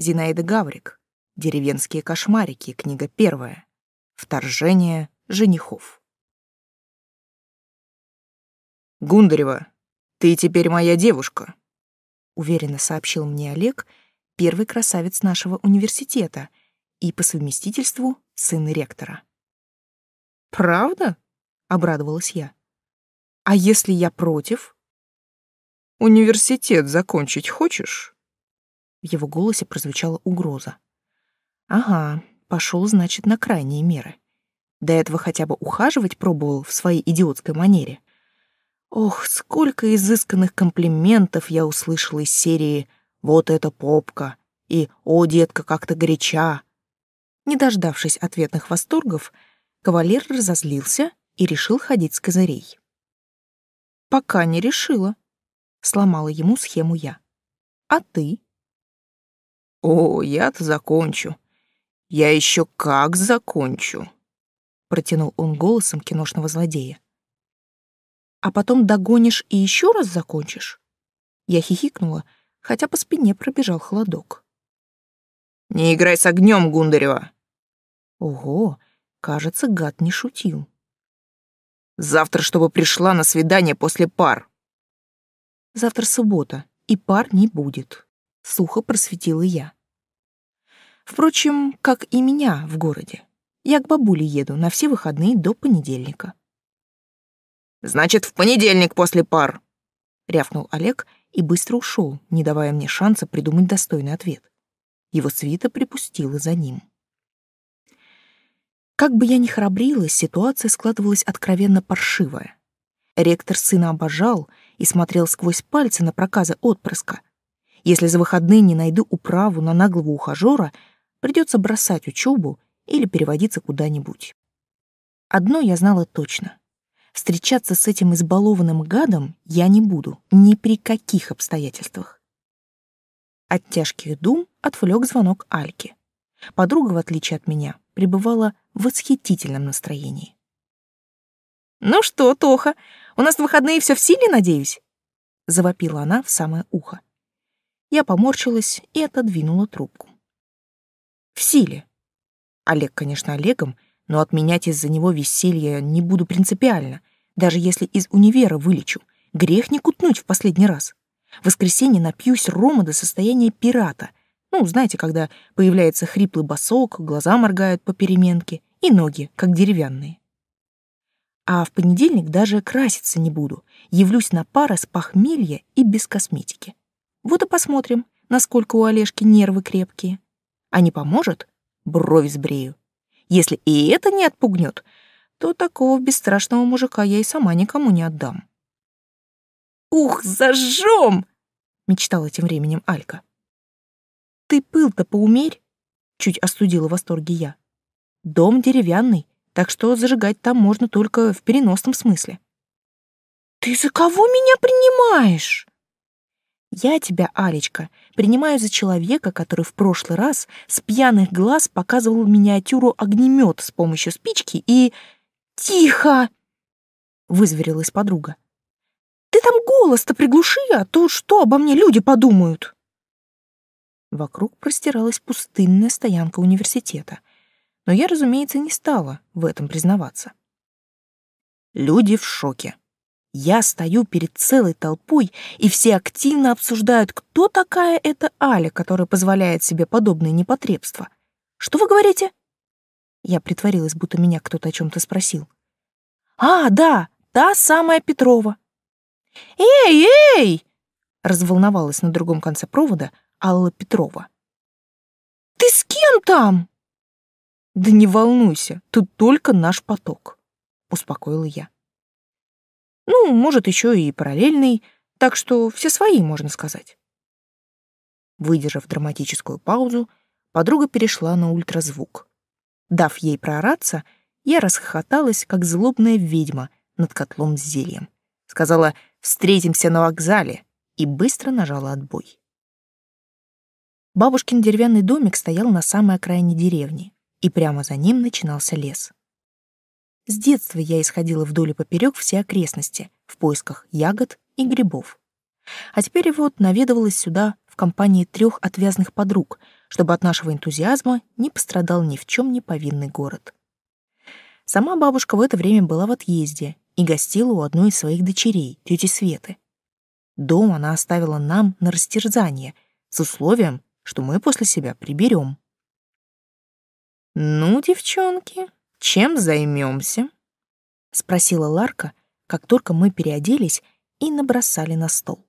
Зинаида Гаврик. Деревенские кошмарики. Книга первая. Вторжение женихов. «Гундарева, ты теперь моя девушка», — уверенно сообщил мне Олег, первый красавец нашего университета и по совместительству сын ректора. «Правда?» — обрадовалась я. «А если я против?» «Университет закончить хочешь?» В его голосе прозвучала угроза. Ага, пошел, значит, на крайние меры. До этого хотя бы ухаживать пробовал в своей идиотской манере. Ох, сколько изысканных комплиментов я услышала из серии «Вот эта попка» и «О, детка, как-то горяча». Не дождавшись ответных восторгов, кавалер разозлился и решил ходить с козырей. «Пока не решила», — сломала ему схему я. «А ты?» О, я-то закончу. Я еще как закончу. Протянул он голосом киношного злодея. А потом догонишь и еще раз закончишь? Я хихикнула, хотя по спине пробежал холодок. Не играй с огнем, Гундарева. Ого, кажется, гад не шутил. Завтра, чтобы пришла на свидание после пар. Завтра суббота, и пар не будет. — сухо просветила я. Впрочем, как и меня в городе. Я к бабуле еду на все выходные до понедельника. «Значит, в понедельник после пар!» — рявкнул Олег и быстро ушел, не давая мне шанса придумать достойный ответ. Его свита припустила за ним. Как бы я ни храбрилась, ситуация складывалась откровенно паршивая. Ректор сына обожал и смотрел сквозь пальцы на проказы отпрыска, если за выходные не найду управу на наглого ухажера, придется бросать учебу или переводиться куда-нибудь. Одно я знала точно. Встречаться с этим избалованным гадом я не буду, ни при каких обстоятельствах. От тяжких дум отвлек звонок Альки. Подруга, в отличие от меня, пребывала в восхитительном настроении. «Ну что, Тоха, у нас в выходные все в силе, надеюсь?» — завопила она в самое ухо. Я поморщилась и отодвинула трубку. В силе. Олег, конечно, Олегом, но отменять из-за него веселье не буду принципиально, даже если из универа вылечу. Грех не кутнуть в последний раз. В воскресенье напьюсь рома до состояния пирата. Ну, знаете, когда появляется хриплый босок, глаза моргают по переменке и ноги, как деревянные. А в понедельник даже краситься не буду. Явлюсь на пары с похмелья и без косметики. Вот и посмотрим, насколько у Олежки нервы крепкие. А не поможет — брови сбрею. Если и это не отпугнет, то такого бесстрашного мужика я и сама никому не отдам. «Ух, зажжем!» — мечтала тем временем Алька. «Ты пыл-то поумерь!» — чуть остудила в восторге я. «Дом деревянный, так что зажигать там можно только в переносном смысле». «Ты за кого меня принимаешь?» Я тебя, Алечка, принимаю за человека, который в прошлый раз с пьяных глаз показывал миниатюру огнемет с помощью спички и... «Тихо!» — вызверилась подруга. «Ты там голос-то приглуши, а то что обо мне люди подумают?» Вокруг простиралась пустынная стоянка университета, но я, разумеется, не стала в этом признаваться. Люди в шоке. Я стою перед целой толпой, и все активно обсуждают, кто такая эта Аля, которая позволяет себе подобное непотребство. Что вы говорите? Я притворилась, будто меня кто-то о чем-то спросил. А, да, та самая Петрова. Эй, эй! Разволновалась на другом конце провода Алла Петрова. Ты с кем там? Да не волнуйся, тут только наш поток, успокоила я. Ну, может, еще и параллельный, так что все свои, можно сказать. Выдержав драматическую паузу, подруга перешла на ультразвук. Дав ей проораться, я расхохоталась, как злобная ведьма над котлом с зельем. Сказала «Встретимся на вокзале» и быстро нажала отбой. Бабушкин деревянный домик стоял на самой окраине деревни, и прямо за ним начинался лес. С детства я исходила вдоль и поперек все окрестности в поисках ягод и грибов. А теперь вот наведывалась сюда в компании трех отвязных подруг, чтобы от нашего энтузиазма не пострадал ни в чем не повинный город. Сама бабушка в это время была в отъезде и гостила у одной из своих дочерей, тети Светы. Дом она оставила нам на растерзание, с условием, что мы после себя приберем. «Ну, девчонки», чем займемся? спросила Ларка, как только мы переоделись и набросали на стол.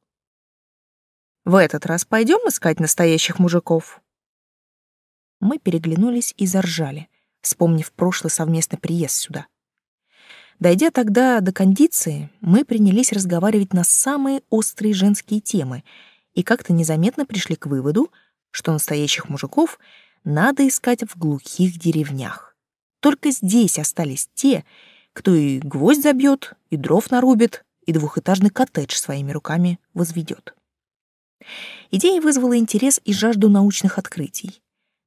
В этот раз пойдем искать настоящих мужиков. Мы переглянулись и заржали, вспомнив прошлый совместный приезд сюда. Дойдя тогда до кондиции, мы принялись разговаривать на самые острые женские темы и как-то незаметно пришли к выводу, что настоящих мужиков надо искать в глухих деревнях. Только здесь остались те, кто и гвоздь забьет, и дров нарубит, и двухэтажный коттедж своими руками возведет. Идея вызвала интерес и жажду научных открытий.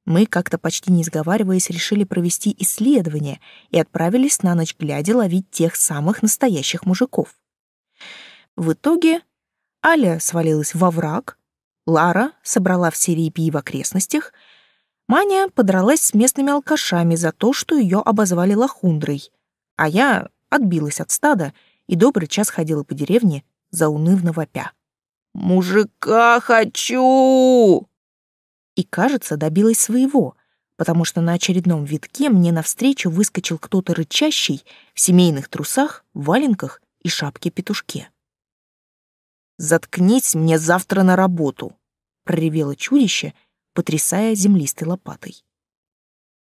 Мы, как-то почти не сговариваясь, решили провести исследование и отправились на ночь глядя ловить тех самых настоящих мужиков. В итоге Аля свалилась во враг, Лара собрала все репии в окрестностях — Маня подралась с местными алкашами за то, что ее обозвали лохундрой, а я отбилась от стада и добрый час ходила по деревне, за заунывно вопя. «Мужика хочу!» И, кажется, добилась своего, потому что на очередном витке мне навстречу выскочил кто-то рычащий в семейных трусах, валенках и шапке-петушке. «Заткнись мне завтра на работу!» — проревело чудище — потрясая землистой лопатой.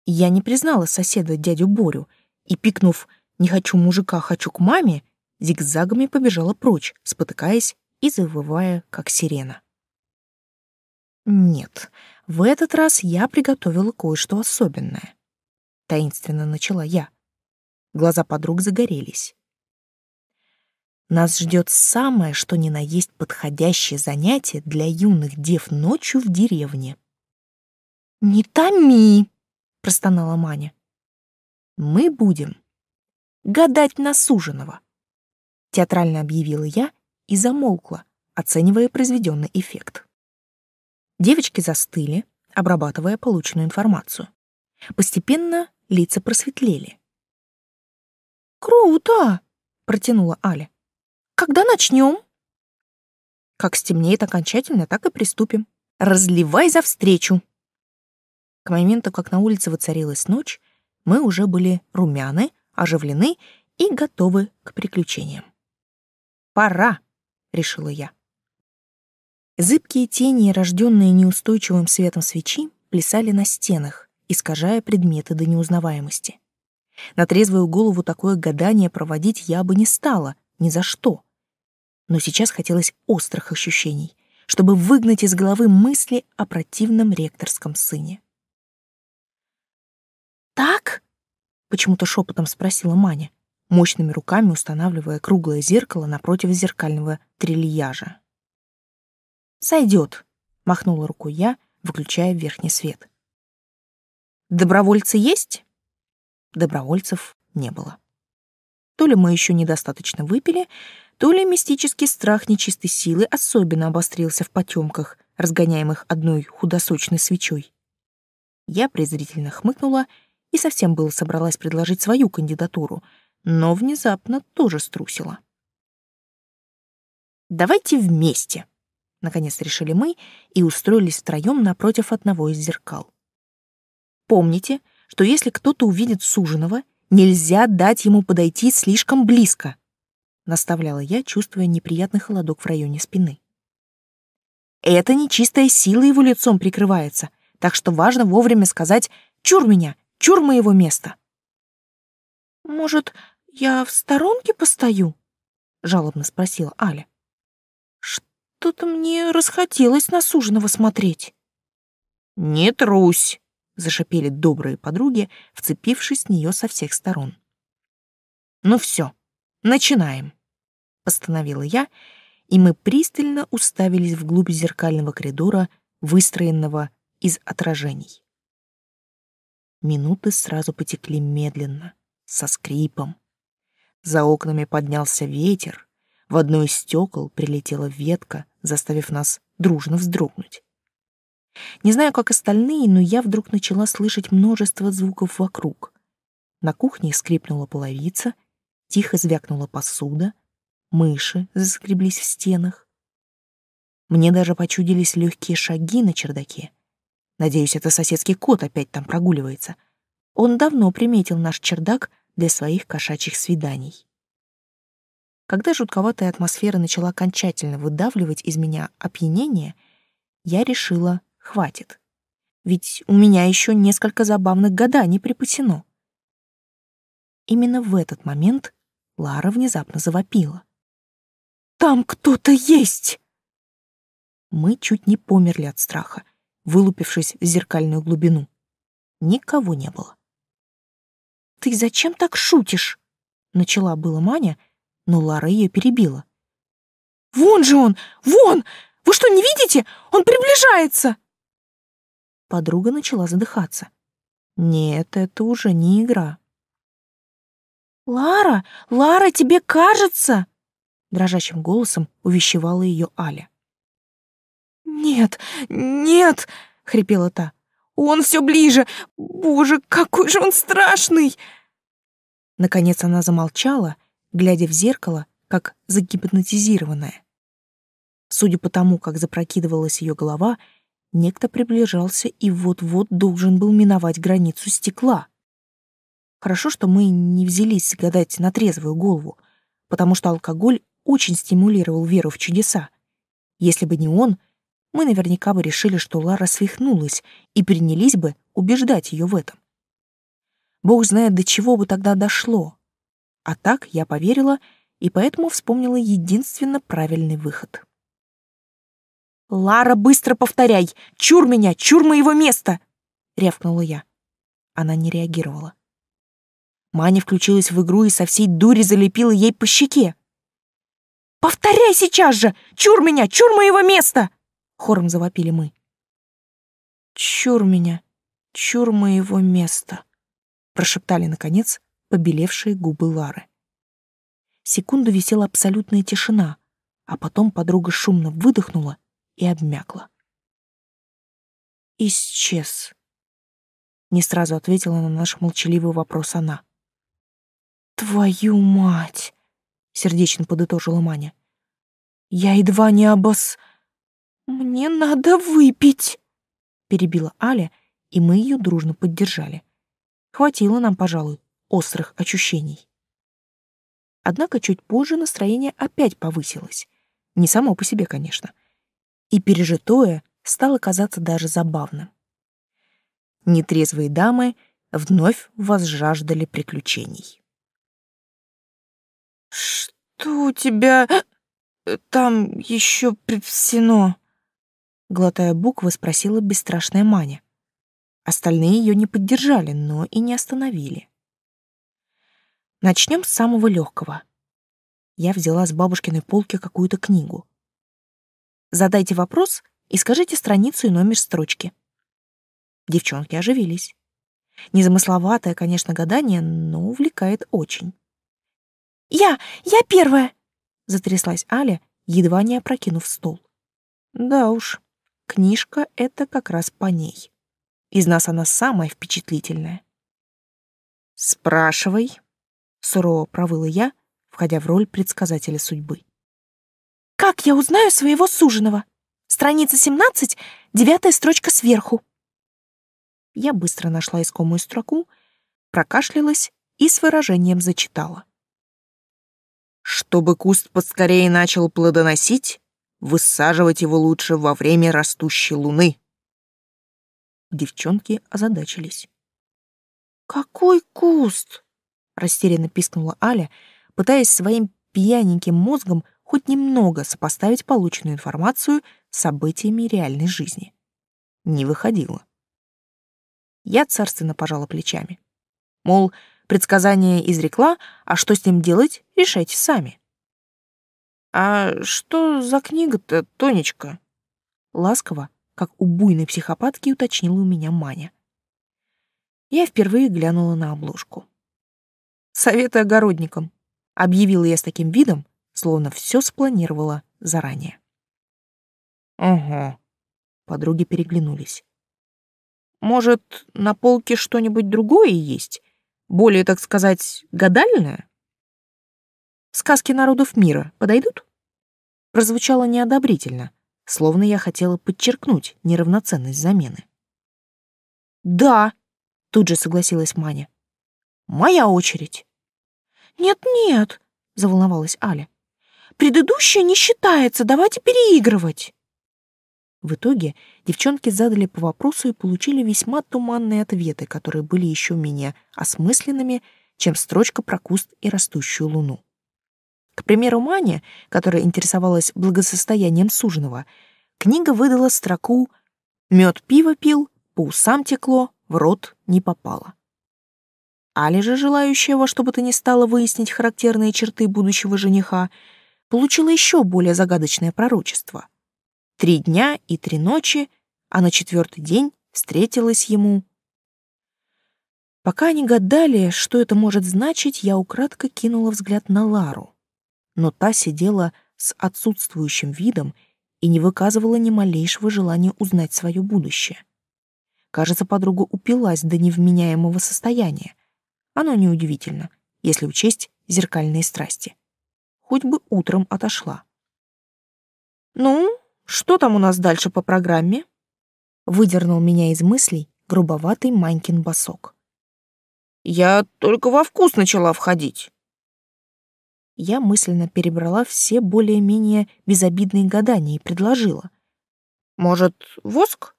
Я не признала соседа дядю Борю и, пикнув «не хочу мужика, хочу к маме», зигзагами побежала прочь, спотыкаясь и завывая, как сирена. Нет, в этот раз я приготовила кое-что особенное. Таинственно начала я. Глаза подруг загорелись. Нас ждет самое, что ни на есть подходящее занятие для юных дев ночью в деревне. «Не томи!» — простонала Маня. «Мы будем гадать на суженого», — театрально объявила я и замолкла, оценивая произведенный эффект. Девочки застыли, обрабатывая полученную информацию. Постепенно лица просветлели. «Круто!» — протянула Аля. «Когда начнем?» «Как стемнеет окончательно, так и приступим. Разливай за встречу!» К моменту, как на улице воцарилась ночь, мы уже были румяны, оживлены и готовы к приключениям. «Пора!» — решила я. Зыбкие тени, рожденные неустойчивым светом свечи, плясали на стенах, искажая предметы до неузнаваемости. На трезвую голову такое гадание проводить я бы не стала, ни за что. Но сейчас хотелось острых ощущений, чтобы выгнать из головы мысли о противном ректорском сыне. «Так?» — почему-то шепотом спросила Маня, мощными руками устанавливая круглое зеркало напротив зеркального трильяжа. «Сойдет», — махнула рукой я, выключая верхний свет. «Добровольцы есть?» Добровольцев не было. То ли мы еще недостаточно выпили, то ли мистический страх нечистой силы особенно обострился в потемках, разгоняемых одной худосочной свечой. Я презрительно хмыкнула и совсем было собралась предложить свою кандидатуру, но внезапно тоже струсила. «Давайте вместе!» — наконец решили мы и устроились втроем напротив одного из зеркал. «Помните, что если кто-то увидит суженого, нельзя дать ему подойти слишком близко», — наставляла я, чувствуя неприятный холодок в районе спины. «Это нечистая сила его лицом прикрывается, так что важно вовремя сказать «Чур меня! Чур моего места!» «Может, я в сторонке постою?» — жалобно спросила Аля. «Что-то мне расхотелось на суженого смотреть». «Не трусь!» — зашипели добрые подруги, вцепившись в нее со всех сторон. «Ну все, начинаем!» — постановила я, и мы пристально уставились в глубь зеркального коридора, выстроенного из отражений. Минуты сразу потекли медленно, со скрипом. За окнами поднялся ветер, в одно из стекол прилетела ветка, заставив нас дружно вздрогнуть. Не знаю, как остальные, но я вдруг начала слышать множество звуков вокруг. На кухне скрипнула половица, тихо звякнула посуда, мыши заскреблись в стенах. Мне даже почудились легкие шаги на чердаке. Надеюсь, это соседский кот опять там прогуливается. Он давно приметил наш чердак для своих кошачьих свиданий. Когда жутковатая атмосфера начала окончательно выдавливать из меня опьянение, я решила — хватит. Ведь у меня еще несколько забавных гаданий припасено. Именно в этот момент Лара внезапно завопила. «Там кто-то есть!» Мы чуть не померли от страха — вылупившись в зеркальную глубину. Никого не было. «Ты зачем так шутишь?» — начала была Маня, но Лара ее перебила. «Вон же он! Вон! Вы что, не видите? Он приближается!» Подруга начала задыхаться. «Нет, это уже не игра». «Лара! Лара, тебе кажется!» Дрожащим голосом увещевала ее Аля. «Нет, нет!» — хрипела та. «Он все ближе! Боже, какой же он страшный!» Наконец она замолчала, глядя в зеркало, как загипнотизированная. Судя по тому, как запрокидывалась ее голова, некто приближался и вот-вот должен был миновать границу стекла. Хорошо, что мы не взялись гадать на трезвую голову, потому что алкоголь очень стимулировал веру в чудеса. Если бы не он — мы наверняка бы решили, что Лара свихнулась, и принялись бы убеждать ее в этом. Бог знает, до чего бы тогда дошло. А так я поверила и поэтому вспомнила единственно правильный выход. «Лара, быстро повторяй! Чур меня! Чур моего места!» — рявкнула я. Она не реагировала. Маня включилась в игру и со всей дури залепила ей по щеке. «Повторяй сейчас же! Чур меня! Чур моего места!» — хором завопили мы. «Чур меня! Чур моего места!» — прошептали, наконец, побелевшие губы Лары. Секунду висела абсолютная тишина, а потом подруга шумно выдохнула и обмякла. «Исчез!» — не сразу ответила на наш молчаливый вопрос она. «Твою мать!» — сердечно подытожила Маня. «Я едва не обос...» «Мне надо выпить!» — перебила Аля, и мы ее дружно поддержали. Хватило нам, пожалуй, острых ощущений. Однако чуть позже настроение опять повысилось. Не само по себе, конечно. И пережитое стало казаться даже забавным. Нетрезвые дамы вновь возжаждали приключений. «Что у тебя там еще припсено?» глотая буквы, спросила бесстрашная Маня. Остальные ее не поддержали, но и не остановили. Начнем с самого легкого. Я взяла с бабушкиной полки какую-то книгу. Задайте вопрос и скажите страницу и номер строчки. Девчонки оживились. Незамысловатое, конечно, гадание, но увлекает очень. «Я! Я первая!» — затряслась Аля, едва не опрокинув стол. «Да уж, Книжка — это как раз по ней. Из нас она самая впечатлительная. «Спрашивай», — сурово провыла я, входя в роль предсказателя судьбы. «Как я узнаю своего суженого? Страница 17, девятая строчка сверху». Я быстро нашла искомую строку, прокашлялась и с выражением зачитала. «Чтобы куст поскорее начал плодоносить, Высаживать его лучше во время растущей луны. Девчонки озадачились. «Какой куст?» — растерянно пискнула Аля, пытаясь своим пьяненьким мозгом хоть немного сопоставить полученную информацию с событиями реальной жизни. Не выходило. Я царственно пожала плечами. Мол, предсказание изрекла, а что с ним делать, решайте сами. — «А что за книга-то, Тонечка?» Ласково, как у буйной психопатки, уточнила у меня Маня. Я впервые глянула на обложку. «Советы огородникам», — объявила я с таким видом, словно все спланировала заранее. Ага. подруги переглянулись. «Может, на полке что-нибудь другое есть? Более, так сказать, гадальное?» Сказки народов мира подойдут?» Прозвучало неодобрительно, словно я хотела подчеркнуть неравноценность замены. «Да», — тут же согласилась Маня. «Моя очередь». «Нет-нет», — заволновалась Аля. «Предыдущая не считается, давайте переигрывать». В итоге девчонки задали по вопросу и получили весьма туманные ответы, которые были еще менее осмысленными, чем строчка про куст и растущую луну. К примеру, Мане, которая интересовалась благосостоянием суженого, книга выдала строку «Мед пиво пил, по усам текло, в рот не попало». Али же, желающая во что бы то ни стало выяснить характерные черты будущего жениха, получила еще более загадочное пророчество. Три дня и три ночи, а на четвертый день встретилась ему. Пока они гадали, что это может значить, я украдко кинула взгляд на Лару но та сидела с отсутствующим видом и не выказывала ни малейшего желания узнать свое будущее. Кажется, подруга упилась до невменяемого состояния. Оно неудивительно, если учесть зеркальные страсти. Хоть бы утром отошла. «Ну, что там у нас дальше по программе?» Выдернул меня из мыслей грубоватый Манькин босок. «Я только во вкус начала входить». Я мысленно перебрала все более-менее безобидные гадания и предложила. «Может, воск?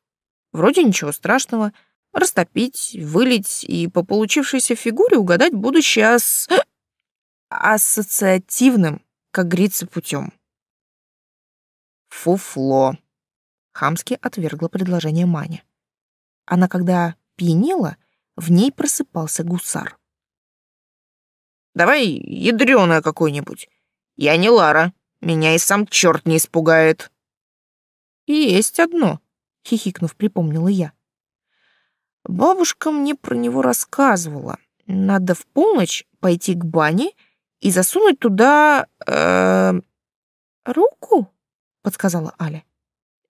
Вроде ничего страшного. Растопить, вылить и по получившейся фигуре угадать будущее ас... ассоциативным, как говорится, путем». «Фуфло», — хамски отвергла предложение Маня. Она когда пьянела, в ней просыпался гусар. Давай ядреное какое-нибудь. Я не Лара. Меня и сам черт не испугает. Есть одно, хихикнув, припомнила я. Бабушка мне про него рассказывала. Надо в полночь пойти к бане и засунуть туда... Э, руку? Подсказала Аля.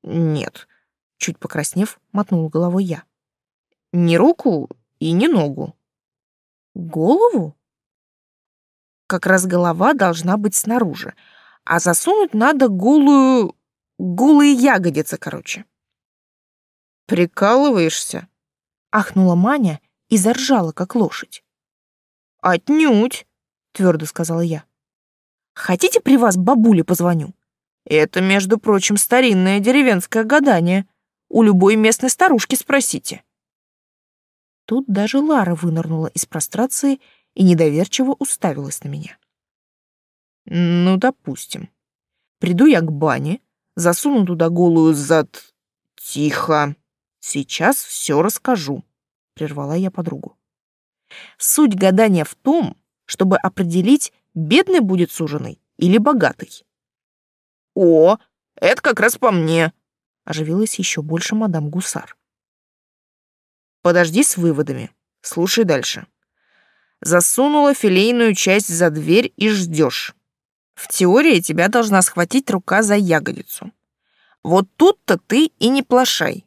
Нет. Чуть покраснев, мотнула головой я. Не руку и не ногу. Голову? как раз голова должна быть снаружи, а засунуть надо голую... голые ягодицы, короче. «Прикалываешься?» — ахнула Маня и заржала, как лошадь. «Отнюдь!» — твердо сказала я. «Хотите, при вас бабуле позвоню?» «Это, между прочим, старинное деревенское гадание. У любой местной старушки спросите». Тут даже Лара вынырнула из прострации и недоверчиво уставилась на меня. Ну, допустим. Приду я к бане, засуну туда голую зад... Тихо. Сейчас все расскажу, прервала я подругу. Суть гадания в том, чтобы определить, бедный будет суженый или богатый. О, это как раз по мне, оживилась еще больше мадам Гусар. Подожди с выводами, слушай дальше засунула филейную часть за дверь и ждешь. В теории тебя должна схватить рука за ягодицу. Вот тут-то ты и не плашай.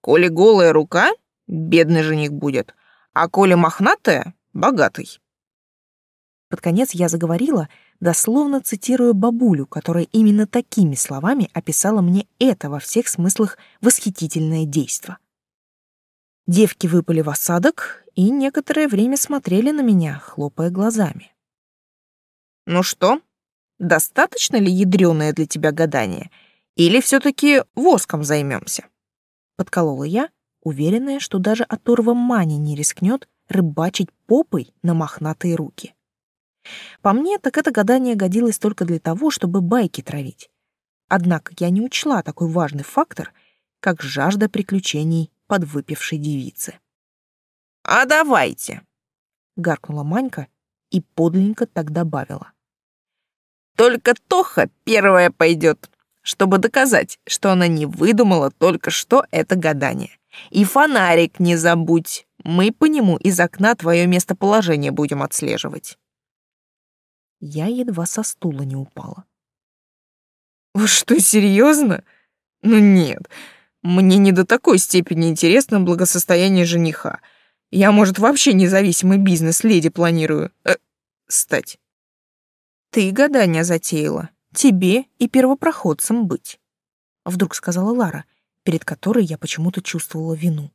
Коли голая рука, бедный жених будет, а коли мохнатая — богатый. Под конец я заговорила, дословно цитируя бабулю, которая именно такими словами описала мне это во всех смыслах восхитительное действо. Девки выпали в осадок и некоторое время смотрели на меня, хлопая глазами. «Ну что, достаточно ли ядреное для тебя гадание? Или все-таки воском займемся?» Подколола я, уверенная, что даже оторва мани не рискнет рыбачить попой на мохнатые руки. По мне, так это гадание годилось только для того, чтобы байки травить. Однако я не учла такой важный фактор, как жажда приключений подвыпившей девицы. «А давайте!» — гаркнула Манька и подлинненько так добавила. «Только Тоха первая пойдет, чтобы доказать, что она не выдумала только что это гадание. И фонарик не забудь, мы по нему из окна твое местоположение будем отслеживать». Я едва со стула не упала. «Вы что, серьезно? Ну нет!» Мне не до такой степени интересно благосостояние жениха. Я, может, вообще независимый бизнес леди планирую э, стать. Ты гадания затеяла. Тебе и первопроходцем быть. Вдруг сказала Лара, перед которой я почему-то чувствовала вину.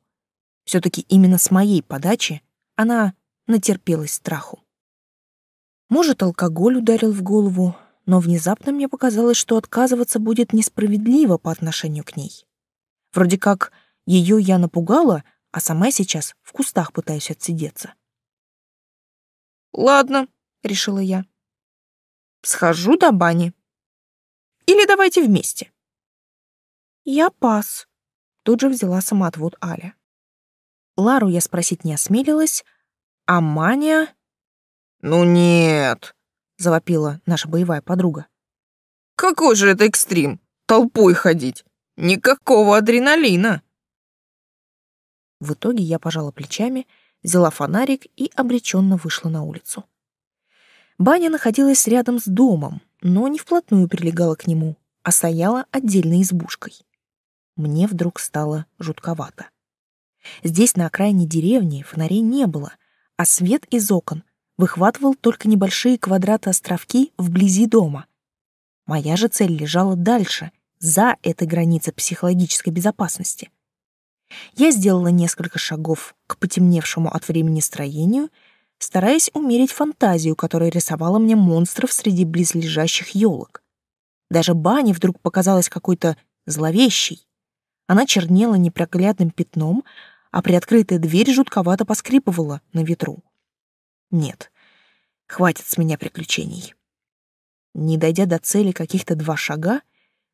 Все-таки именно с моей подачи она натерпелась страху. Может, алкоголь ударил в голову, но внезапно мне показалось, что отказываться будет несправедливо по отношению к ней. Вроде как ее я напугала, а сама сейчас в кустах пытаюсь отсидеться. «Ладно», — решила я. «Схожу до бани. Или давайте вместе». «Я пас», — тут же взяла самоотвод Аля. Лару я спросить не осмелилась, а Маня... «Ну нет», — завопила наша боевая подруга. «Какой же это экстрим? Толпой ходить. Никакого адреналина. В итоге я пожала плечами, взяла фонарик и обреченно вышла на улицу. Баня находилась рядом с домом, но не вплотную прилегала к нему, а стояла отдельной избушкой. Мне вдруг стало жутковато. Здесь, на окраине деревни, фонарей не было, а свет из окон выхватывал только небольшие квадраты островки вблизи дома. Моя же цель лежала дальше — за этой границей психологической безопасности. Я сделала несколько шагов к потемневшему от времени строению, стараясь умерить фантазию, которая рисовала мне монстров среди близлежащих елок. Даже баня вдруг показалась какой-то зловещей. Она чернела непроглядным пятном, а приоткрытая дверь жутковато поскрипывала на ветру. Нет, хватит с меня приключений. Не дойдя до цели каких-то два шага,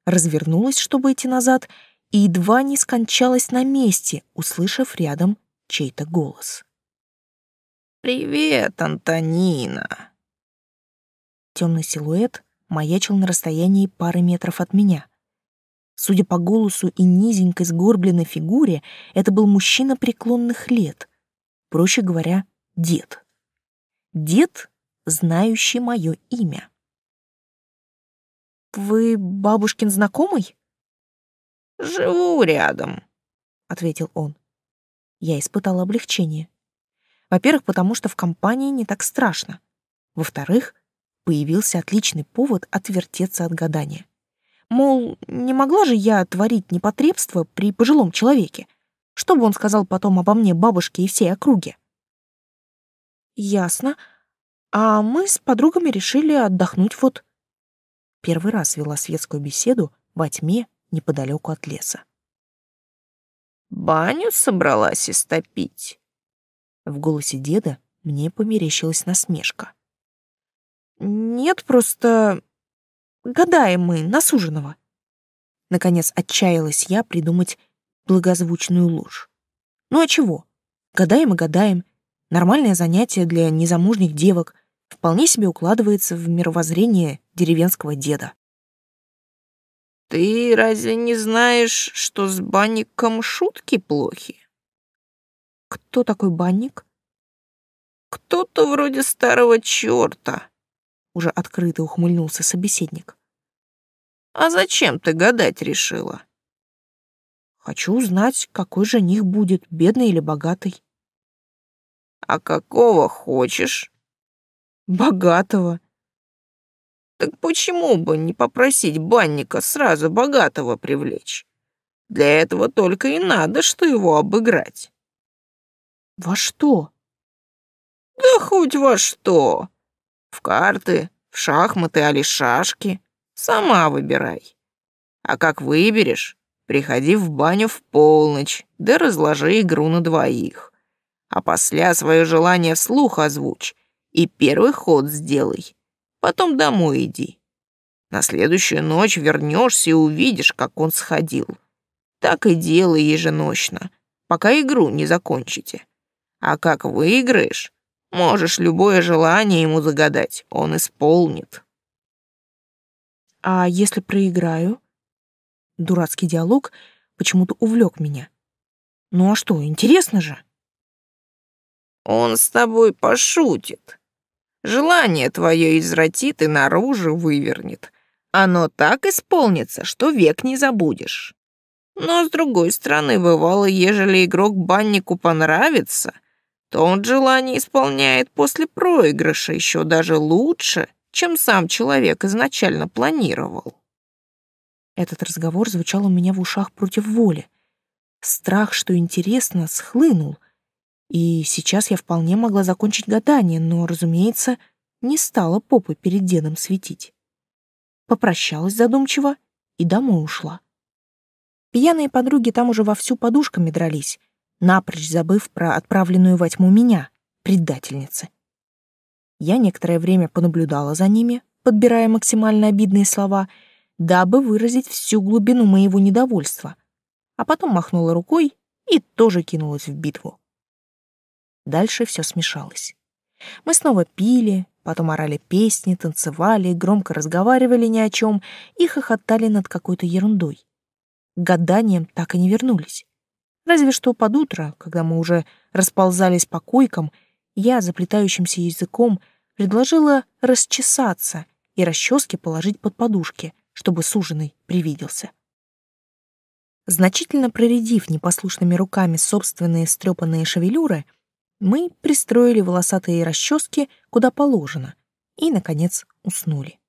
развернулась, чтобы идти назад, и едва не скончалась на месте, услышав рядом чей-то голос. «Привет, Антонина!» Темный силуэт маячил на расстоянии пары метров от меня. Судя по голосу и низенькой сгорбленной фигуре, это был мужчина преклонных лет, проще говоря, дед. Дед, знающий мое имя. «Вы бабушкин знакомый?» «Живу рядом», — ответил он. Я испытала облегчение. Во-первых, потому что в компании не так страшно. Во-вторых, появился отличный повод отвертеться от гадания. Мол, не могла же я творить непотребство при пожилом человеке. чтобы он сказал потом обо мне бабушке и всей округе? Ясно. А мы с подругами решили отдохнуть вот Первый раз вела светскую беседу во тьме неподалеку от леса. «Баню собралась истопить?» В голосе деда мне померещилась насмешка. «Нет, просто... гадаем мы на Наконец отчаялась я придумать благозвучную ложь. «Ну а чего? Гадаем и гадаем. Нормальное занятие для незамужних девок вполне себе укладывается в мировоззрение деревенского деда. «Ты разве не знаешь, что с банником шутки плохи?» «Кто такой банник?» «Кто-то вроде старого черта», — уже открыто ухмыльнулся собеседник. «А зачем ты гадать решила?» «Хочу узнать, какой жених будет, бедный или богатый». «А какого хочешь?» богатого. Так почему бы не попросить банника сразу богатого привлечь? Для этого только и надо, что его обыграть. Во что? Да хоть во что. В карты, в шахматы, али шашки. Сама выбирай. А как выберешь, приходи в баню в полночь, да разложи игру на двоих. А после свое желание вслух озвучь, и первый ход сделай. Потом домой иди. На следующую ночь вернешься и увидишь, как он сходил. Так и делай еженочно, пока игру не закончите. А как выиграешь, можешь любое желание ему загадать, он исполнит. А если проиграю? Дурацкий диалог почему-то увлек меня. Ну а что, интересно же? Он с тобой пошутит. Желание твое извратит и наружу вывернет. Оно так исполнится, что век не забудешь. Но, с другой стороны, бывало, ежели игрок баннику понравится, то он желание исполняет после проигрыша еще даже лучше, чем сам человек изначально планировал. Этот разговор звучал у меня в ушах против воли. Страх, что интересно, схлынул — и сейчас я вполне могла закончить гадание, но, разумеется, не стала попы перед дедом светить. Попрощалась задумчиво и домой ушла. Пьяные подруги там уже вовсю подушками дрались, напрочь забыв про отправленную во тьму меня, предательницы. Я некоторое время понаблюдала за ними, подбирая максимально обидные слова, дабы выразить всю глубину моего недовольства, а потом махнула рукой и тоже кинулась в битву. Дальше все смешалось. Мы снова пили, потом орали песни, танцевали, громко разговаривали ни о чем и хохотали над какой-то ерундой. К гаданиям так и не вернулись. Разве что под утро, когда мы уже расползались по койкам, я заплетающимся языком предложила расчесаться и расчески положить под подушки, чтобы суженый привиделся. Значительно проредив непослушными руками собственные стрепанные шевелюры — мы пристроили волосатые расчески куда положено и, наконец, уснули.